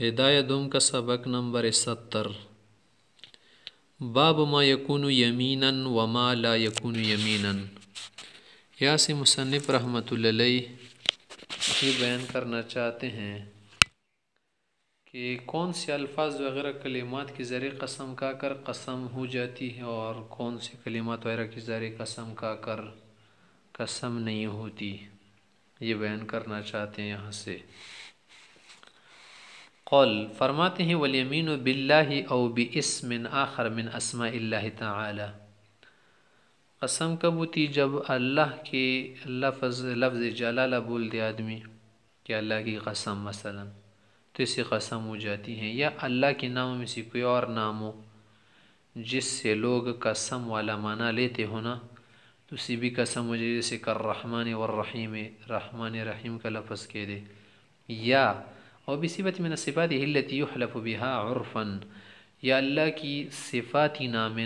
ہدایہ دوم کا سبق نمبر ستر باب ما یکون و وما لا یکون یمینا یاسی مصنف رحمۃ اللہ یہ بیان کرنا چاہتے ہیں کہ کون سے الفاظ وغیرہ کلمات کی ذریعے قسم کا کر قسم ہو جاتی ہے اور کون سے کلمات وغیرہ کی ذریعے قسم کا کر قسم نہیں ہوتی یہ بیان کرنا چاہتے ہیں یہاں سے قل فرماते हैं वलियमीन बिल्लाही और बिस्मिन आखर मिन असमा ताली कसम कब होती जब अल्लाह के लफ्ज़ लफ्ज़ जलाला बोल दे आदमी कि अल्लाह की कसम मसला तो इससे कसम हो जाती है या अल्लाह के नाम में से कोई और नाम हो जिससे लोग कसम वाला माना लेते हो ना तो उसी भी कसम हो जाए जैसे कर रहमान वर्रहीम रहमान रहीम का लफ्ज़ कह दे या اور بھی سی میں صفات یہ لیتی حلف عرفا یا اللہ کی صفاتی نام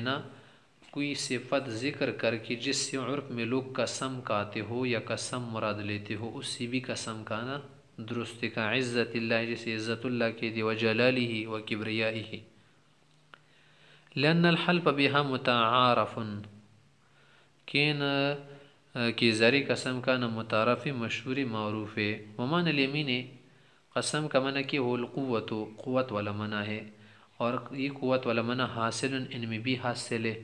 کوئی صفت ذکر کر کے جس سے عرف میں لوگ قسم کاتے ہو یا قسم مراد لیتے ہو اس سے بھی قسم کانا درست کا عزت اللہ جیسے جسے عزت اللہ کے دے و جلالی ہی و کبریائی ہی لن الحلف بها متعارف کین کی کہ قسم کا نہ متعارف مشہور معروف ہے ممان الیمین قسم کا منع کہ وہ القوت و قوت والا منع ہے اور یہ قوت والا منع حاصل ان میں بھی حاصل ہے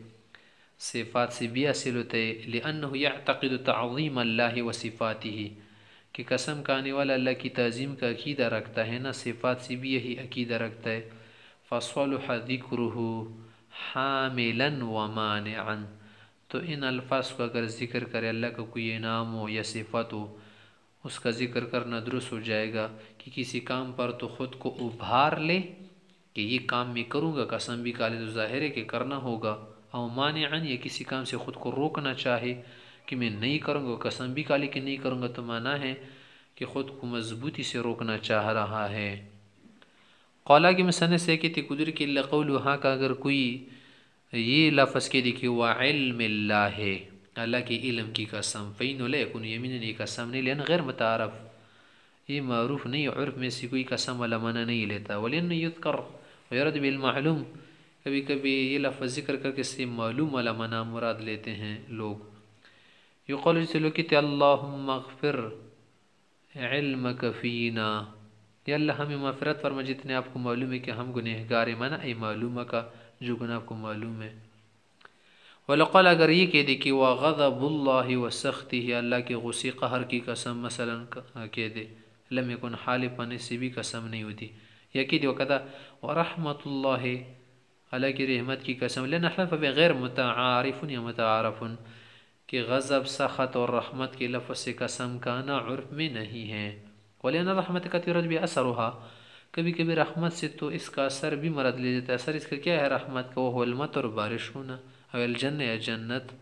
صفات سے بھی حاصل و تعلیہ تقید و تعظیم اللہ و صفاتی ہی کہ قسم کا آنے والا اللہ کی تعظیم کا عقیدہ رکھتا ہے نہ صفات سے بھی یہی عقیدہ رکھتا ہے فصول کرن و مان تو ان الفاظ کو اگر ذکر کرے اللہ کا کوئی انعام ہو یا صفت ہو اس کا ذکر کرنا درست ہو جائے گا کہ کسی کام پر تو خود کو ابھار لے کہ یہ کام میں کروں گا قسم بھی کالے تو ظاہر ہے کہ کرنا ہوگا اور مان یا کسی کام سے خود کو روکنا چاہے کہ میں نہیں کروں گا قسم بھی کالے کہ نہیں کروں گا تو مانا ہے کہ خود کو مضبوطی سے روکنا چاہ رہا ہے قولا کی کے ہاں کہ سیکت قدرتی لقول کا اگر کوئی یہ لفظ کے دیکھیے اللہ ہے اللہ کی علم کی قسم فین یمین نے قسم نہیں لین غیر متعارف یہ معروف نہیں، عرف میں سے کوئی قسم معنی نہیں لیتا ولین بالمعلوم کبھی کبھی یہ ذکر کر کر کسی معلوم منع مراد لیتے ہیں لوگ یہ قول کہتے اللہم اللہ مغفر علم یا اللہ ہمیں مغفرت فرما جتنے آپ کو معلوم ہے کہ ہم گنہ گار منع معلومہ کا جو گناہ آپ کو معلوم ہے ولقال اگر یہ کہہ دے کہ وا غضب الله وسخته اللہ کے غصے قہر کی قسم مثلا کہہ دے لم يكن حال پنے سے بھی قسم نہیں ہوتی یا کہ دیو کدا ورحمت اللہ اللہ کی رحمت کی قسم لن حلف بغیر متعارف یا متعارف کہ غضب سخط اور رحمت کے لفظ سے قسم کانا عرف میں نہیں ہے ولین رحمت کا تیرج بھی اثر ہوا کبھی کبھی رحمت سے تو اس کا اثر بھی مرد لے دیتا ہے اثر اس کا کیا ہے رحمت کا وہ المت اور بارش ہونا او الجنه یا جنت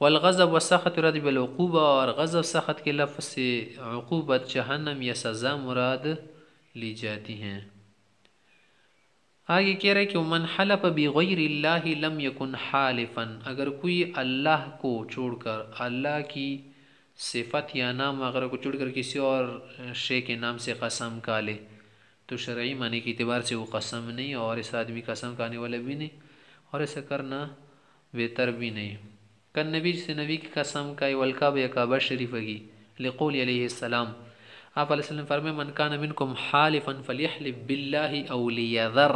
والغضب والسخط يراد بالعقوبه اور غضب سخط کے لفظ سے عقوبت جہنم یا سزا مراد لی جاتی ہیں آگے کہہ رہے کہ من حلف بغیر اللہ لم یکن حالفا اگر کوئی اللہ کو چھوڑ کر اللہ کی صفت یا نام وغیرہ کو چھوڑ کر کسی اور شے کے نام سے قسم کا لے تو شرعی معنی کے اعتبار سے وہ قسم نہیں اور اس آدمی قسم کھانے والا بھی نہیں اور ایسا کرنا بہتر بھی نہیں کن نبی سے نبی کی قسم کا ولقعب یا کعبہ شریف کی لقول علیہ السلام آپ علیہ وسلم فرمائے من کا منکم حالفا فلیحلف باللہ اولی ذر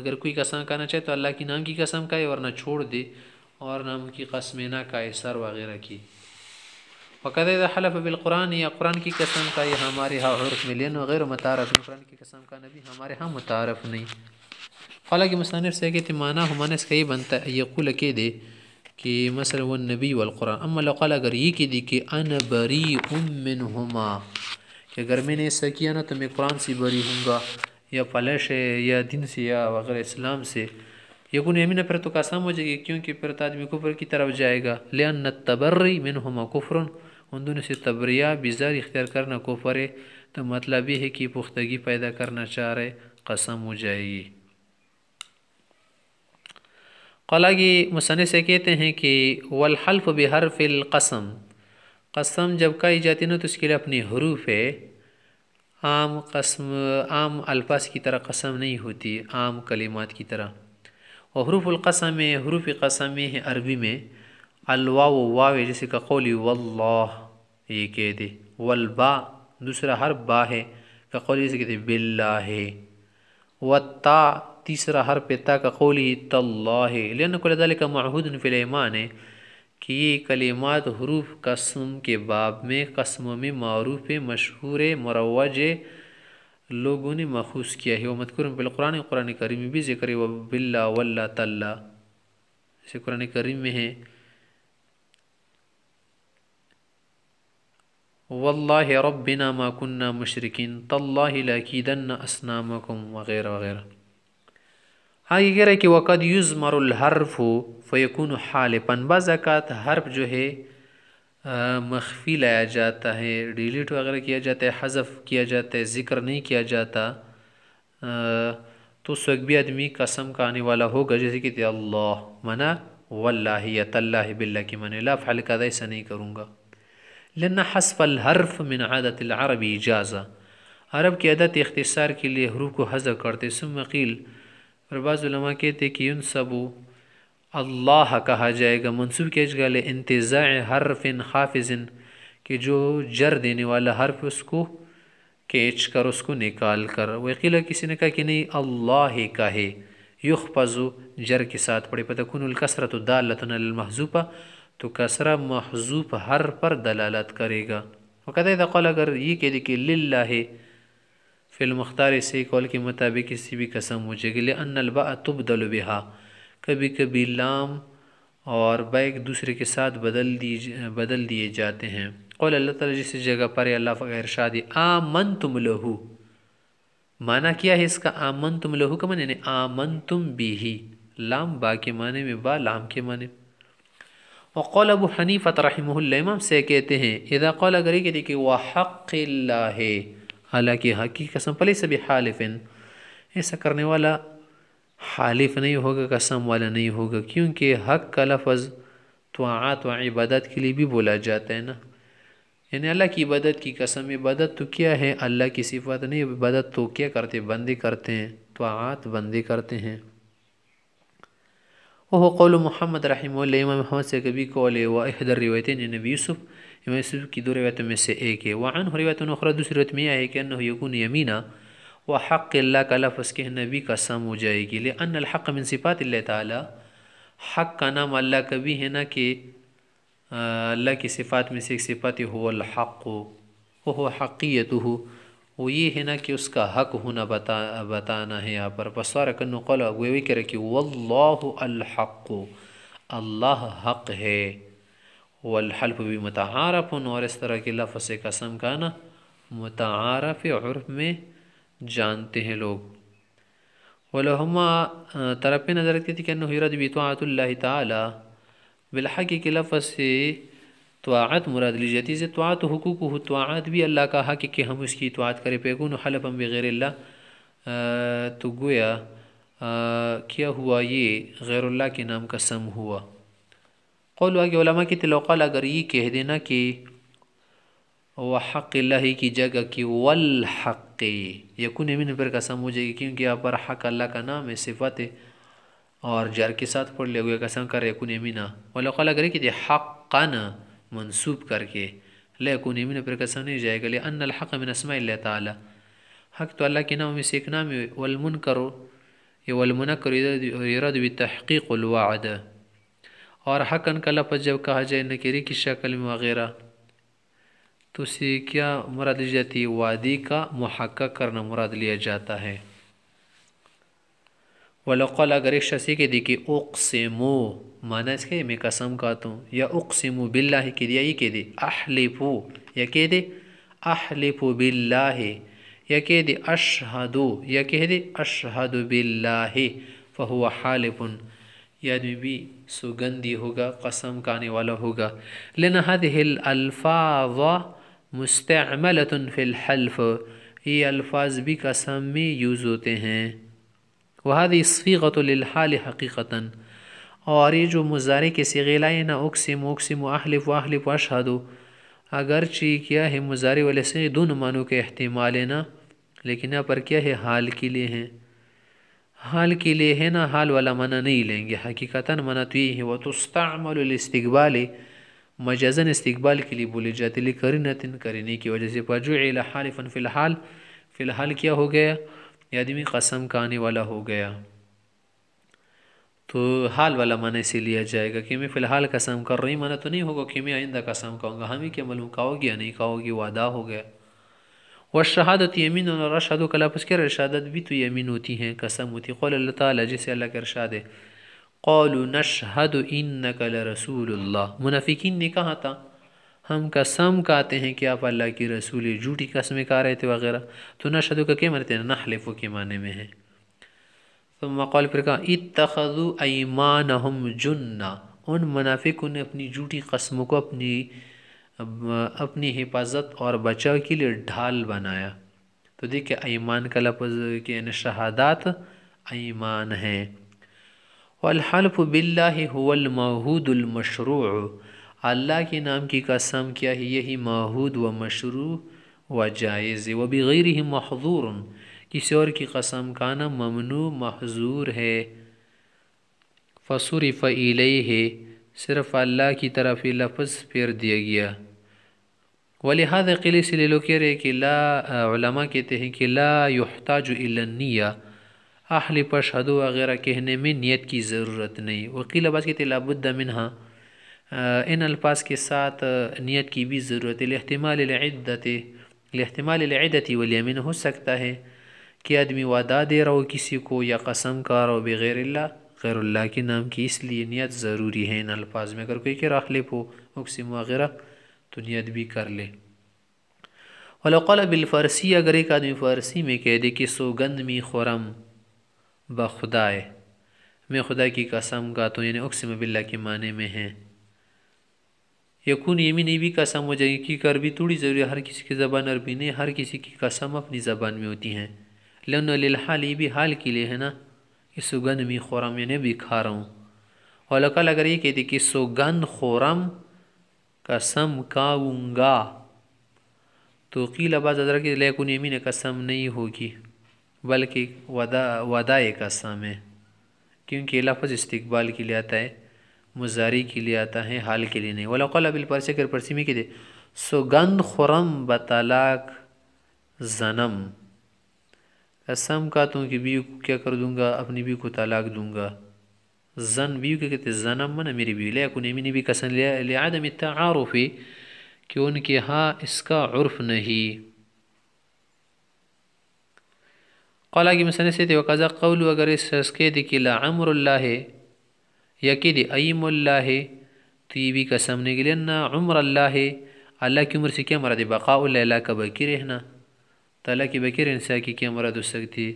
اگر کوئی قسم کھانا چاہے تو اللہ کی نام کی قسم کھائے ورنہ چھوڑ دے اور نام کی قسمیں نہ کھائے سر وغیرہ کی وہ قید حلفف بالقرآن یا قرآن کی قسم کا یہ ہمارے ہاں عرف میں لین غیر متعارف قرآن کی قسم کا نبی ہمارے ہاں متعارف نہیں حالانکہ مصنف مصعف سے کہتے معنیٰ اس کا یہ بنتا ہے یہ قل کہہ دے کہ مثلا مثلاََ النبی والقرآن ام اللہ اگر یہ کہہ دی کہ ان بری ام منہما کہ اگر میں نے ایسا کیا نا تو میں قرآن سے بری ہوں گا یا پلش ہے یا دن سے یا وغیرہ اسلام سے پھر تو قسم ہو جائے گی کیونکہ پھر تو آدمی کفر کی طرف جائے گا لین نہ تبرری میں ہما قفرن ان دونوں سے تبریہ بزار اختیار کرنا کو ہے تو مطلب یہ ہے کہ پختگی پیدا کرنا چاہ رہے قسم ہو جائے گی قلاگی مصنف سے کہتے ہیں کہ والحلف بحرف القسم قسم جب کہی جاتی نا تو اس کے لیے اپنی حروف ہے عام قسم عام الفاظ کی طرح قسم نہیں ہوتی عام کلمات کی طرح اور حروف القسم حروف قسم ہے عربی میں الواو واو جیسے کا قولی واللہ یہ کہہ دے والبا دوسرا ہر با ہے کا قولی جیسے کہتے باللہ والتا تیسرا ہر پتا کا کالی طلّہ کل کا معہود فی الیمان ہے کہ یہ کلمات حروف قسم کے باب میں قسم میں معروف مشہور مروج لوگوں نے مخوص کیا ہے وہ مت قرآن قرآن کریم بھی ذکر بلا و اللہ تلّ جیسے قرآن کریم میں ہے والله ربنا ما كنا مشركين تالله لاكيدن أصنامكم وغيره وغيره آگے کہہ رہے کہ وقد یزمر الحرف فیکون حالفا بعض اوقات حرف جو ہے مخفی لایا جاتا ہے ڈیلیٹ وغیرہ کیا جاتا ہے حذف کیا جاتا ہے ذکر نہیں کیا جاتا تو اس وقت بھی آدمی قسم کا آنے والا ہوگا جیسے کہ اللہ منع واللہ یا طلّہ باللہ کی من لا فعل کا ایسا نہیں کروں گا لن حسف الحرف من عادت العرب اجازہ عرب کی عدت اختصار کے لیے حروف کو حضر کرتے سم اور بعض علماء کہتے کہ یون سب اللہ کہا جائے گا منصوب کیجغالِ انتظاء حرف حافظ کہ جو جر دینے والا حرف اس کو کیچ کر اس کو نکال کر وہ کسی نے کہا کہ نہیں اللہ ہی کہے یخ جر کے ساتھ پڑے پتہ کن الکسرت دالتن المحذوپ تو کسرہ محضوب ہر پر دلالت کرے گا وہ قدرتا کول اگر یہ کہہ دے کہ للہ فی المختار سے کال کے مطابق کسی بھی قسم ہو جائے گی لے ان با تبدل بہا کبھی کبھی لام اور با ایک دوسرے کے ساتھ بدل دی بدل دیے جاتے ہیں قول اللہ تعالیٰ جس جگہ پر اللہ فقہ شادی آمن تم مانا کیا ہے اس کا آمن تم کا معنی ہے یعنی آمن تم بھی لام با کے معنی میں با لام کے معنی اقلاب رحمہ اللہ امام سے کہتے ہیں ادا قالیہ کہتے ہیں کہ وہ حق اللہ ہے اللہ حق کی قسم پلے سے بھی حالف ایسا کرنے والا حالف نہیں ہوگا قسم والا نہیں ہوگا کیونکہ حق کا لفظ توعات و عبادت کے لیے بھی بولا جاتا ہے نا یعنی اللہ کی عبادت کی قسم عبادت تو کیا ہے اللہ کی صفت نہیں عبادت تو کیا کرتے بندے کرتے ہیں توعات بندے کرتے ہیں وهو قول محمد رحمه الله इमाम محمد से कभी कौल है व इहदर रिवायतें नबी यूसुफ इमाम यूसुफ की दो रिवायतों में से एक है वन रिवायत अखरा दूसरी रिवायत में यह है कि अन्न यकून यमीना व हक़ अल्लाह का लफ्ज़ के नबी का सम हो जाएगी ले अन हक़ मिन सिफ़ात ताली हक़ का नाम अल्लाह का भी है ना कि अल्लाह की सिफ़ात में से एक सिफ़ात हो अल हक़ हो वह हक़ीत हो وہ یہ ہے نا کہ اس کا حق ہونا بتا بتانا ہے یہاں پر پرسور کن وہ بھی کہے کہ واللہ الحق اللہ حق ہے والحلف بھی متعارف ہونا اور اس طرح کے لفظ قسم کا نا متعارف عرف میں جانتے ہیں لوگ ولہما طرف نظر تھی کہ حیرت بھی تو تعالیٰ و لحقی لفظ سے طاعت مراد لجتی سے طاعت حقوق ہو طاعت بھی اللہ کا حق کہ ہم اس کی طاعت کرے پیگون حلفم بغیر اللہ تو گویا کیا ہوا یہ غیر اللہ کے نام کا سم ہوا قول آگے علماء کی تلوقال اگر یہ کہہ دینا کہ وحق اللہ کی جگہ کی والحق یقون امین پر قسم ہو جائے گی کیونکہ آپ پر حق اللہ کا نام ہے صفت ہے اور جر کے ساتھ پڑھ لے ہوئے قسم کر یقون امینا ولقال اگر کہ حقنا मंसूब करके लयकून यमीन पर कसम नहीं जाएगा ले अन हक़ मिन असमा ताली हक तो अल्लाह के नाम में से एक नाम वलमन करो ये वलमन करो यरद तहक़ीक वाद और हकन का लफज जब कहा जाए नकेरी की शक्ल में वगैरह तो से क्या मुराद ली जाती है वादी का महक्का करना मुराद लिया जाता है اگر ایک شخصی کے دی کہ اقسمو معنی اس کے میں قسم کہتا ہوں یا اقسمو باللہ کی دی دیا یہ کہ دے آہ یا کہ دے احلیفو باللہ یا کہ دے اشہدو یا کہ دے اشہدو باللہ بلاہ فہو لفن یا سگندی ہوگا قسم کانے والا ہوگا لنحد ہل الالفاظ مستعملت فی الحلف یہ الفاظ بھی قسم میں یوز ہوتے ہیں وهذه الصيغة للحال حقيقة और ये जो मुजारे के सिगेला ना उकसिम उकसिम अहलिफ वहलिफ वशहदो अगरची क्या है मुजारे वाले से दोनों मानों के अहतमाल है ना लेकिन यहाँ पर क्या है हाल के लिए है हाल के लिए है ना हाल वाला मना नहीं लेंगे हकीकता मना तो ये है वह तो इस्तबाल मजजन इस्तबाल के लिए बोले जाते लिए करीनतिन करीने की वजह से पजु हाल फ़न फ़िलहाल फ़िलहाल क्या हो गया یہ آدمی قسم کا والا ہو گیا تو حال والا معنی سے لیا جائے گا کہ میں فی الحال قسم کر رہی معنی تو نہیں ہوگا کہ میں آئندہ قسم کہوں گا ہمیں کیا معلوم کہو گی یا نہیں کہو گی وعدہ ہو گیا وہ شہادت اور ارشاد و کلپ اس کے رشادت بھی تو یمین ہوتی ہیں قسم ہوتی قول اللہ تعالیٰ جیسے اللہ کے رشاد قول نشہد نشہد لرسول اللہ منافقین نے کہا تھا ہم قسم کہتے ہیں کہ آپ اللہ کی رسول جھوٹی قسمیں کہا رہے تھے وغیرہ تو نشدو کا کیا مرتے ہیں نحلفو کے معنی میں ہے تو پر کہا اتخذو ایمانہم جنہ ان منافقوں نے اپنی جھوٹی قسموں کو اپنی اپنی حفاظت اور بچاؤ کے لیے ڈھال بنایا تو دیکھیں ایمان کا لفظ کے ان یعنی شہادات ایمان ہیں والحلف باللہ هو بلّہ المشروع اللہ کے نام کی قسم کیا ہی یہی معہود و مشروع و جائز و بغیر ہی محضور کسی اور کی قسم کا نام ممنوع محضور ہے فصور فعیل ہے صرف اللہ کی طرف ہی لفظ پھیر دیا گیا و لہٰذا قلعے سے لے لو کہہ رہے کہ لا علماء کہتے ہیں کہ لا یحتاج الا النّیہ آخل پشہدو وغیرہ کہنے میں نیت کی ضرورت نہیں وکیل عباس کہتے لابد منہا ان الفاظ کے ساتھ نیت کی بھی ضرورت ہے عدتِ العدت لعدت العدت ولی ہو سکتا ہے کہ آدمی وعدہ دے رہو کسی کو یا قسم کا رہو بغیر اللہ غیر اللہ کے نام کی اس لیے نیت ضروری ہے ان الفاظ میں اگر کوئی کہ لے ہو اقسم وغیرہ تو نیت بھی کر لے بالفرسی اگر ایک آدمی فارسی میں کہہ دے کہ سو می خورم بخدائے میں خدا کی قسم کا تو یعنی اقسم بلّلہ کے معنی میں ہیں یقون یمین بھی قسم ہو جائے گی کیونکہ عربی تھوڑی ضروری ہے ہر کسی کی زبان عربی نہیں ہر کسی کی قسم اپنی زبان میں ہوتی ہیں لن و للحال یہ بھی حال کے لیے ہے نا کہ سگندھ میں خورم یعنی بھی کھا رہا ہوں اور لکل اگر یہ کہتے کہ سگندھ خورم قسم کا گا تو قیل آباز ادرا کی لیکن یمین قسم نہیں ہوگی بلکہ ودا ودا قسم ہے کیونکہ لفظ استقبال کے لیے آتا ہے مزاری کے لیے آتا ہے حال کے لیے نہیں کر پرسی میں دے سوگند خورم بطلاق زنم قسم کہ بیو کو کیا کر دوں گا اپنی بیو کو طلاق دوں گا زن بیو کے کہتے زنم بن میری بیو لیا کو بی کسم قسم لیا لعدم ہی کہ ان کے ہاں اس کا عرف نہیں قالا کی مسئلہ سے وہ وقضا قول اگر اس کے دے کے لا امر اللہ یقید عیم اللہ ہے تو یہ بھی قسم کے گلے الا عمر اللہ اللہ کی عمر سے کیا مراد بقاء اللہ اللہ کا بکی رہنا تو اللہ کی بکی رہنسا کی کیا مراد ہو سکتی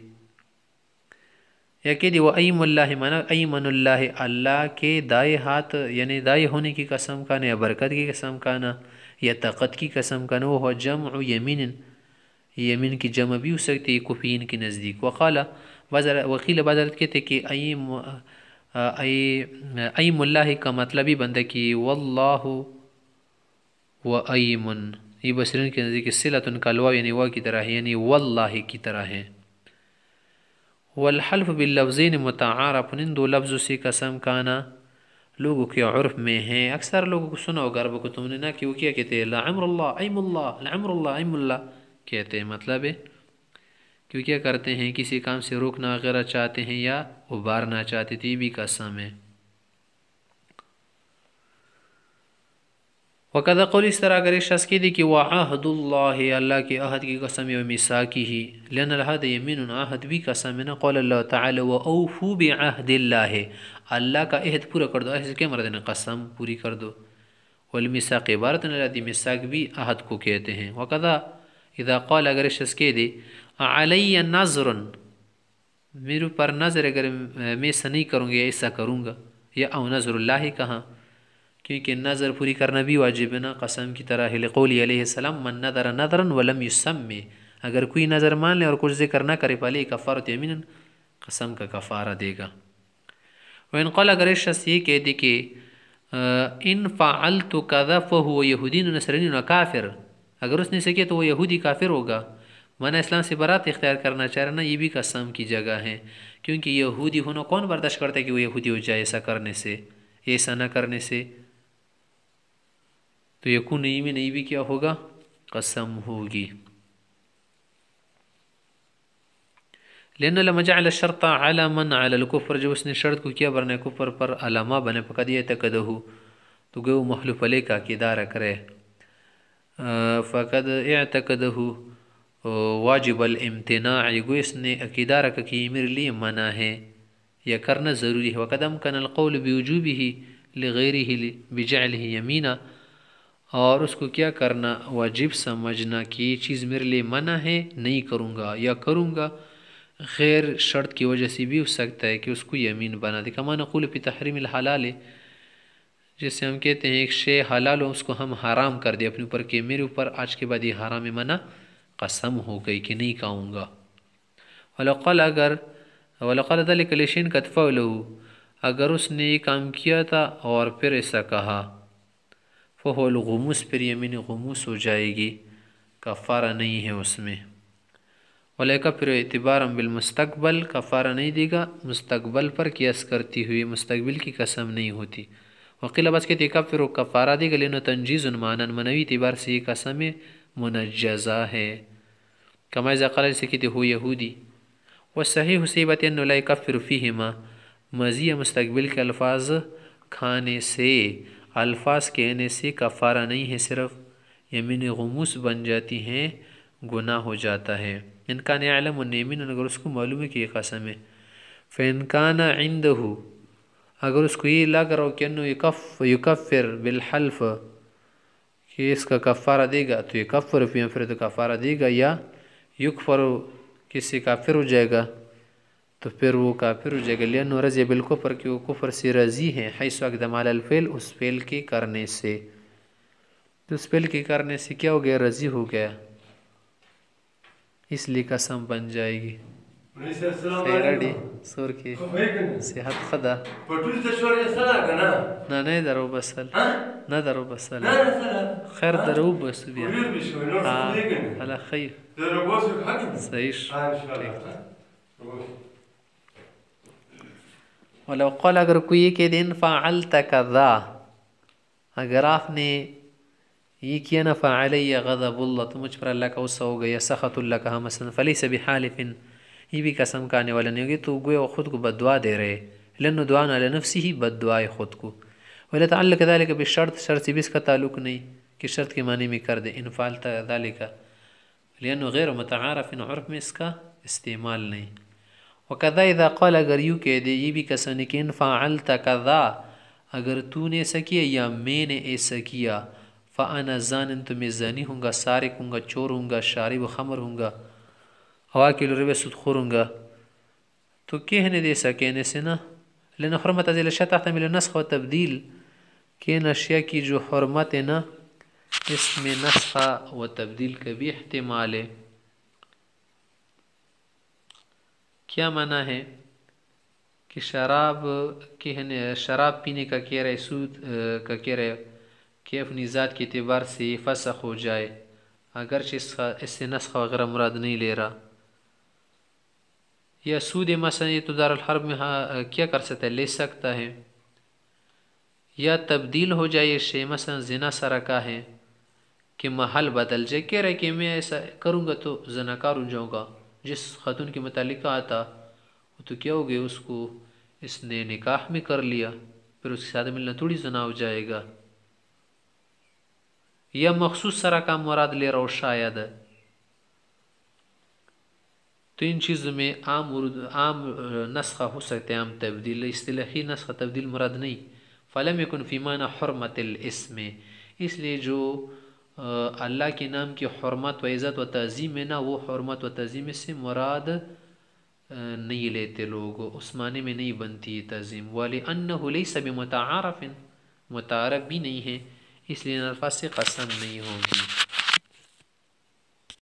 یقید و ایم اللہ مانا ایمن اللہ اللہ کے دائے ہاتھ یعنی دائے ہونے کی قسم کانا یا برکت کی قسم کانا یا طاقت کی قسم کانا وہ جمع یمین و کی جمع بھی ہو سکتی کفین کی نزدیک وقالا بازار وكيل بازارت کہتے کہ عیم ای آه، ایم اللہ کا مطلبی بندہ کی واللہ و ایمن یہ بصرین کے نزدیک صلتن کا لوا یعنی يعني وا کی طرح ہے یعنی يعني واللہ کی طرح ہے والحلف باللفظین متعارف ان دو لفظ سے قسم کانا لوگوں کے عرف میں ہیں اکثر لوگوں کو سنا ہوگا عربوں کو تم نے نہ کیوں کیا کہتے ہیں لعمر اللہ ایم اللہ لعمر اللہ ایم اللہ کہتے ہیں مطلب ہے کیوں کیا کرتے ہیں کسی کام سے روکنا وغیرہ چاہتے ہیں یا ابارنا چاہتے تھے یہ بھی قسم ہے وقت قول اس طرح اگر شخص کی دی کہ وہ عہد اللہ اللہ کے عہد کی قسم و کی ہی لن الحد یمین عہد بھی قسم ہے نا قول اللہ تعالی و اوفو بعہد اللہ اللہ کا عہد پورا کر دو عہد کے نے قسم پوری کر دو اول مثاقن رہتی مساق بھی عہد کو کہتے ہیں وقع اذا قول اگر شخص کہہ دے علي نظر मेरे पर नज़र अगर मैं ऐसा नहीं करूँगी ऐसा करूँगा या औ नज़र ही कहाँ क्योंकि नज़र पूरी करना भी वाजिब है ना कसम की तरह हिलकोलीसम मन नदर नदरन वलम युसम में अगर कोई नज़र मान ले और कुछ जिक्र ना करे पाले कफ़ार यमिन कसम का कफ़ारा देगा वन कल अगर शख्स ये कह दे कि इन फ़ाल तो कदा फ़ो यहूदी नसरनी काफिर अगर उसने से किया तो वो यहूदी काफिर होगा ورنہ اسلام سے برات اختیار کرنا چاہ رہے نا یہ بھی قسم کی جگہ ہے کیونکہ یہودی ہونا کون برداشت کرتا ہے کہ وہ یہودی ہو جائے ایسا کرنے سے ایسا نہ کرنے سے تو بھی کیا ہوگا قسم ہوگی شرطاً قفر جب اس نے شرط کو کیا برنے کفر پر علامہ بنے پکا دیا تقد ہو تو گو محلوف فلے کا کردارہ کرے فقد اے واجب الامتناع یگو اس نے عقیدہ عقیدارہ کی میرے لیے منع ہے یا کرنا ضروری ہے وقدم کن القول بیجوبی ہی لغیر ہی بجعل ہی یمینہ اور اس کو کیا کرنا واجب سمجھنا کہ یہ چیز میرے لیے منع ہے نہیں کروں گا یا کروں گا غیر شرط کی وجہ سے بھی ہو سکتا ہے کہ اس کو یمین بنا دے کمان قول پہ تحریم الحلال جیسے ہم کہتے ہیں ایک شے حلال ہو اس کو ہم حرام کر دیں اپنے اوپر کہ میرے اوپر آج کے بعد یہ حرام منع قسم ہو گئی کہ نہیں کہوں گا ولقل اگر وول تعلیشین کتف لو اگر اس نے یہ کام کیا تھا اور پھر ایسا کہا غموس پھر یمین غموس ہو جائے گی کفارہ نہیں ہے اس میں ولیکا پھر اعتبار امبلمستقبل کا نہیں دے گا مستقبل پر کیس کرتی ہوئی مستقبل کی قسم نہیں ہوتی وکیل بس کہتے کہ پھر وہ کفارہ دے گا لینو تنجیز عنوان منوی اعتبار سے یہ قسم منجزہ ہے کمائے ذخیر سے هو يهودي والصحيح وہ أنه لا يكفر فيهما مزي مستقبل کے الفاظ کھانے سے الفاظ کہنے سے کفارہ نہیں ہے صرف یمین غموس بن جاتی ہیں گناہ ہو جاتا ہے انکان علم و نیمن اگر اس کو معلوم ہے کہ یہ قسم ہے فنکانہ عند ہو اگر اس کو یہ لگ رہا ہو کہ کرو یکفر بالحلف کہ اس کا کفارہ دے گا تو یہ کف پھر تو کفارہ دے گا یا یک فرو کسی کافر ہو جائے گا تو پھر وہ کافر ہو جائے گا لینو رضی بالکفر کی وہ کفر سے رضی ہیں حیث و اکدمال الفیل فیل کے کرنے سے تو اس فیل کے کرنے سے کیا ہو گیا رضی ہو گیا اس لیے قسم بن جائے گی سیرړي سور کې صحت خدا پټول ته شور یې سره کنه نه نه درو بسل نه درو بسل خیر درو بس بیا هلا خیر درو بس حق صحیح ولو قال اگر کوئی کہ دن فعلت کذا اگر آپ نے یہ کیا نہ فعلی غضب اللہ تو مجھ پر اللہ کا غصہ ہو گیا سخط لك کا مثلا فلیس بحالف ये भी कसम का आने वाला नहीं होगी तो गोया खुद को बदवा दे रहे लन दुआ नफसी ही बदवाए खुद को वला ताल्लक दालिक बेशर्त शर्त से भी इसका ताल्लुक नहीं कि शर्त के माने में कर दे इनफाल दालिका लियन गैर मतआरफ़ उर्फ में इसका इस्तेमाल नहीं वकदा इदा कल अगर यूँ कह दे ये भी कसन कि इन फ़ाल तदा अगर तूने ऐसा किया या मैंने ऐसा किया फ़ाना जान तो मैं जानी हूँगा सारिक हूँगा चोर हूँगा शारिब खमर हूँगा هواكي لربي سود خورنغا تكيهن دي سكين سنة لأن حرمة هذه الأشياء تحتمل النسخ والتبديل كين أشياء كي جو حرمتنا اسم نسخ وتبديل کا بھی احتمال ہے کیا معنی ہے کہ شراب کہنے شراب پینے کا کہہ رہے سود کا کہہ رہے کہ اپنی ذات کے اعتبار سے فسخ ہو جائے اگرچہ اس سے نسخ وغیرہ مراد نہیں لے رہا یا سود مثلا یہ تو ہاں کیا کر سکتا ہے لے سکتا ہے یا تبدیل ہو جائے شے مثلا زنا سارا کا ہے کہ محل بدل جائے کہہ رہے کہ میں ایسا کروں گا تو زنا ہو جاؤں گا جس خاتون کے متعلق آتا وہ تو کیا ہو گیا اس کو اس نے نکاح میں کر لیا پھر اس کے ساتھ ملنا تھوڑی زنا ہو جائے گا یا مخصوص سارا کا مراد لے رہا ہو شاید ہے تو ان چیزوں میں عام اردو عام نسخہ ہو سکتے عام تبدیل اصطلاحی نسخہ تبدیل مراد نہیں فلم یکن فیمان حرمت الاسم اس لیے جو اللہ کے نام کی حرمت و عزت و تعظیم ہے نا وہ حرمت و تعظیم اس سے مراد نہیں لیتے لوگ اس معنی میں نہیں بنتی یہ تعظیم والے ان علیہ سب متعارف متعارف بھی نہیں ہے اس لیے الفاظ سے قسم نہیں ہوگی